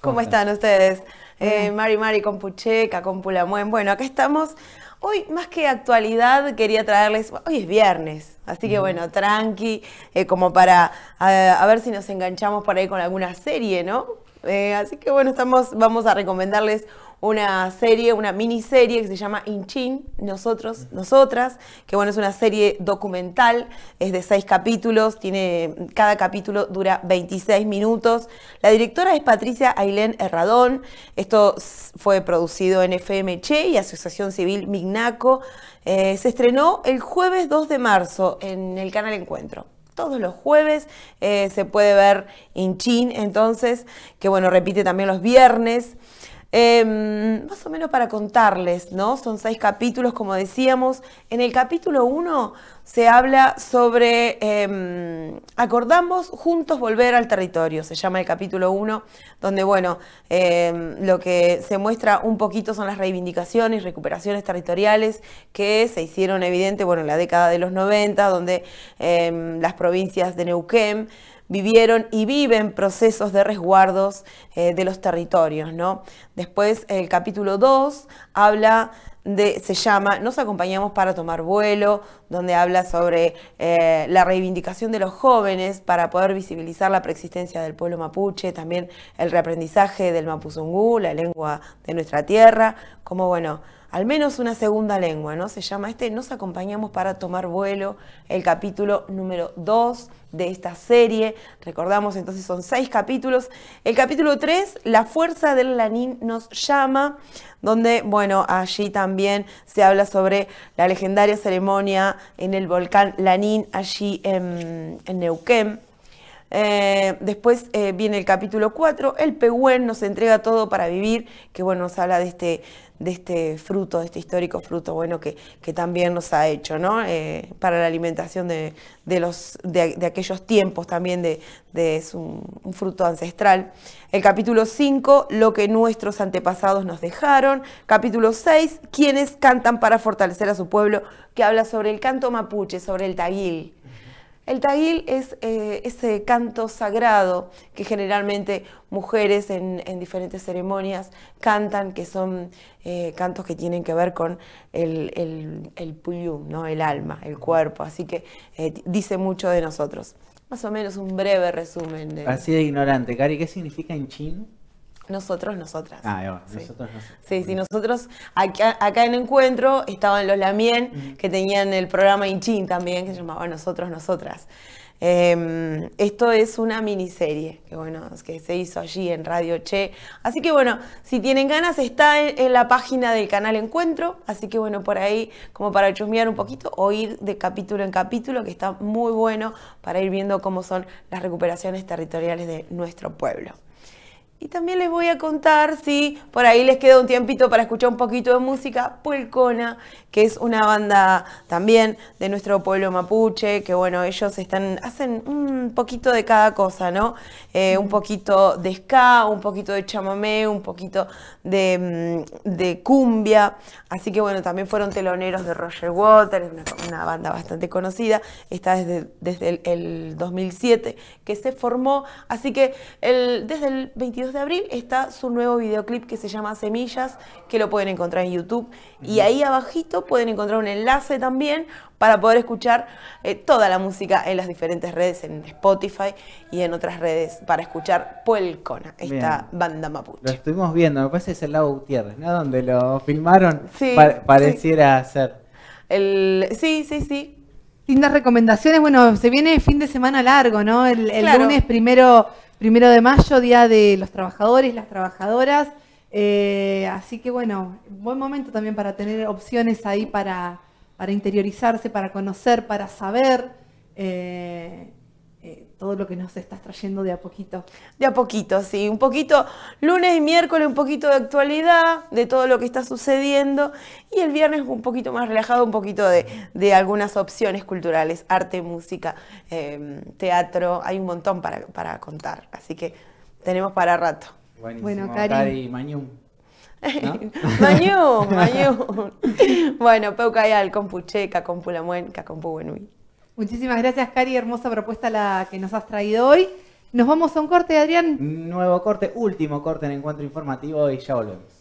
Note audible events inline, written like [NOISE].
¿Cómo están ustedes? Eh, Mari Mari con Pucheca, con Pulamuen. Bueno, acá estamos. Hoy, más que actualidad, quería traerles, hoy es viernes, así que bueno, tranqui, eh, como para eh, a, ver si nos enganchamos por ahí con alguna serie, ¿no? Eh, así que bueno, estamos, vamos a recomendarles una serie, una miniserie que se llama Inchin, Nosotros, Nosotras, que bueno, es una serie documental, es de seis capítulos, tiene, cada capítulo dura 26 minutos. La directora es Patricia Ailén Herradón, esto fue producido en FMC y Asociación Civil Mignaco, eh, se estrenó el jueves 2 de marzo en el canal Encuentro todos los jueves. Eh, se puede ver Inchin, entonces, que bueno, repite también los viernes. Em, más o menos para contarles, ¿no? Son seis capítulos, como decíamos. En el capítulo 1 se habla sobre em, acordamos juntos volver al territorio, se llama el capítulo 1, donde, bueno, em, lo que se muestra un poquito son las reivindicaciones, recuperaciones territoriales que se hicieron evidente, bueno, en la década de los 90, donde las provincias de Neuquén, vivieron y viven procesos de resguardos eh, de los territorios. ¿no? Después el capítulo 2 habla se llama Nos acompañamos para tomar vuelo, donde habla sobre eh, la reivindicación de los jóvenes para poder visibilizar la preexistencia del pueblo mapuche, también el reaprendizaje del mapuzungú, la lengua de nuestra tierra, como bueno, al menos una segunda lengua, ¿no? Se llama este Nos acompañamos para tomar vuelo, el capítulo número 2 de esta serie. Recordamos entonces son seis capítulos. El capítulo 3, La fuerza del lanín nos llama, donde, bueno, allí también se habla sobre la legendaria ceremonia en el volcán Lanín, allí en, en Neuquén eh, después eh, viene el capítulo 4, el pehuen nos entrega todo para vivir, que bueno, nos habla de este, de este fruto, de este histórico fruto bueno que, que también nos ha hecho, ¿no? Eh, para la alimentación de, los, de, aquellos tiempos también, de, de es un, fruto ancestral. El capítulo 5, lo que nuestros antepasados nos dejaron. Capítulo 6, quienes cantan para fortalecer a su pueblo, que habla sobre el canto mapuche, sobre el taguil. El taguil es eh, ese canto sagrado que generalmente mujeres en, diferentes ceremonias cantan, que son eh, cantos que tienen que ver con el, el, el ¿no? el alma, el cuerpo, así que eh, dice mucho de nosotros. Más o menos un breve resumen. De... Así de ignorante, Cari, ¿qué significa en chino? Nosotros, nosotras. Ah, yo, nosotros, nosotros. Sí, sí, nosotros acá, en Encuentro estaban los Lamien, que tenían el programa Inchin también, que se llamaba Nosotros, Nosotras. Em, esto es una miniserie que, bueno, que se hizo allí en Radio Che. Así que bueno, si tienen ganas, está en, en, la página del canal Encuentro. Así que bueno, por ahí, como para chusmear un poquito o ir de capítulo en capítulo, que está muy bueno para ir viendo cómo son las recuperaciones territoriales de nuestro pueblo. Y también les voy a contar si por ahí les queda un tiempito para escuchar un poquito de música, Polcona, que es una banda también de nuestro pueblo mapuche, que bueno, ellos están, hacen un poquito de cada cosa, ¿no? Eh, un poquito de ska, un poquito de chamamé, un poquito mm, de, cumbia. Así que bueno, también fueron teloneros de Roger Waters, una, una banda bastante conocida, está desde, desde el, 2007 que se formó, así que el, desde el 22 de abril está su nuevo videoclip que se llama Semillas, que lo pueden encontrar en YouTube. Y ahí abajito pueden encontrar un enlace también para poder escuchar eh, toda la música en las diferentes redes, en Spotify y en otras redes, para escuchar Puelcona, esta banda mapuche. Lo estuvimos viendo, me parece que es el lado Gutiérrez, ¿no? Donde lo filmaron, pareciera ser. El... Sí, sí, sí. Lindas recomendaciones. Bueno, se viene fin de semana largo, ¿no? El, lunes primero primero de mayo, Día de los Trabajadores, las trabajadoras. Eh, así que bueno, buen momento también para tener opciones ahí para, para interiorizarse, para conocer, para saber. Eh, eh, todo lo que nos estás trayendo de a poquito. De a poquito, sí. Un poquito lunes y miércoles, un poquito de actualidad, de todo lo que está sucediendo. Y el viernes un poquito más relajado, un poquito de, algunas opciones culturales, arte, música, em, teatro. Hay un montón para, para, contar. Así que tenemos para rato. Buenísimo. Bueno, Cari. Cari [LAUGHS] Mañum. Mañum, Mañum. [LAUGHS] bueno, Peucayal, Compucheca, Compulamuenca, Muchísimas gracias, Cari. Hermosa propuesta la que nos has traído hoy. Nos vamos a un corte, Adrián. Nuevo corte, último corte en encuentro informativo y ya volvemos.